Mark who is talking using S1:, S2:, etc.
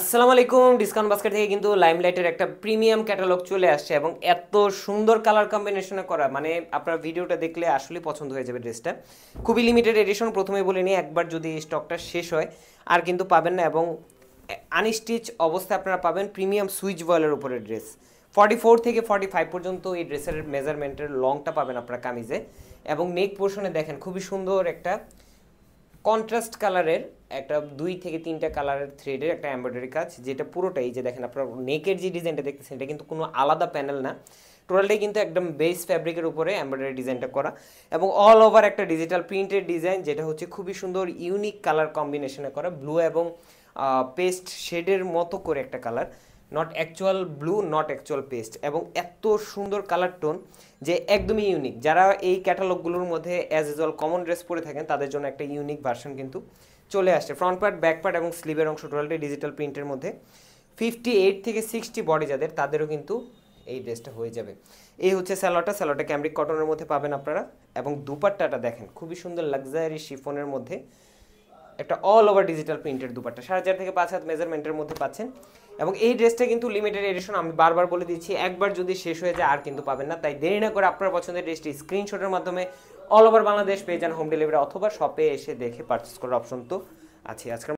S1: আসসালামু আলাইকুম discount basket থেকে কিন্তু লাইমলাইটের একটা প্রিমিয়াম ক্যাটালগ চলে আসছে এবং এত সুন্দর কালার কম্বিনেশনে করা মানে আপনার ভিডিওটা দেখলে আসলে পছন্দ হয়ে যাবে ড্রেসটা খুবই লিমিটেড এডিশন প্রথমে বলে নিই একবার যদি এই স্টকটা শেষ হয় আর কিন্তু পাবেন না এবং আনস্টিচ অবস্থায় আপনারা পাবেন প্রিমিয়াম সুইচ বয়েলের উপরে ড্রেস ফর্টি ফোর থেকে ফর্টি ফাইভ পর্যন্ত এই ড্রেসের মেজারমেন্টের লংটা পাবেন আপনারা কামিজে এবং নেক পোর্শনে দেখেন খুবই সুন্দর একটা কন্ট্রাস্ট কালারের একটা দুই থেকে তিনটা কালারের থ্রেডের একটা এমব্রয়ডারি কাজ যেটা পুরোটাই যে দেখেন আপনার নেকের যে ডিজাইনটা দেখতেছেন এটা কিন্তু কোনো আলাদা প্যানেল না টোটালটাই কিন্তু একদম বেস ফ্যাব্রিকের উপরে এমব্রয়ডারি ডিজাইনটা করা এবং অল ওভার একটা ডিজিটাল প্রিন্টের ডিজাইন যেটা হচ্ছে খুবই সুন্দর ইউনিক কালার কম্বিনেশনে করা ব্লু এবং পেস্ট শেডের মতো করে একটা colour not actual blue not actual পেস্ট এবং এত সুন্দর কালার টোন যে একদমই ইউনিক যারা এই ক্যাটালগুলোর মধ্যে অ্যাজ ইউজুয়াল কমন ড্রেস পরে থাকেন তাদের জন্য একটা ইউনিক ভার্সন কিন্তু চলে আসছে ফ্রন্ট পার্ট ব্যাক পার্ট এবং স্লিভের অংশ টোটালটি ডিজিটাল প্রিন্টের মধ্যে ফিফটি এইট থেকে সিক্সটি বডি যাদের তাদেরও কিন্তু এই ড্রেসটা হয়ে যাবে এই হচ্ছে স্যালোটা স্যালোটা ক্যামরিক কটনের মধ্যে পাবেন আপনারা এবং দুপাট্টাটা দেখেন খুবই সুন্দর লাক্সারি শিফনের মধ্যে একটা অল ওভার ডিজিটাল প্রিন্টের দুপাট্টা সাড়ে চার থেকে পাঁচ হাত মেজারমেন্টের মধ্যে পাচ্ছেন এবং এই ড্রেসটা কিন্তু লিমিটেড এডিশন আমি বারবার বলে দিচ্ছি একবার যদি শেষ হয়ে যায় আর কিন্তু পাবেন না তাই দেরি না করে আপনার পছন্দের ড্রেসটি স্ক্রিনশটের মাধ্যমে অল ওভার বাংলাদেশ পেয়ে যান হোম ডেলিভারি অথবা শপে এসে দেখে পারচেস করার অপশন তো আছে আজকাল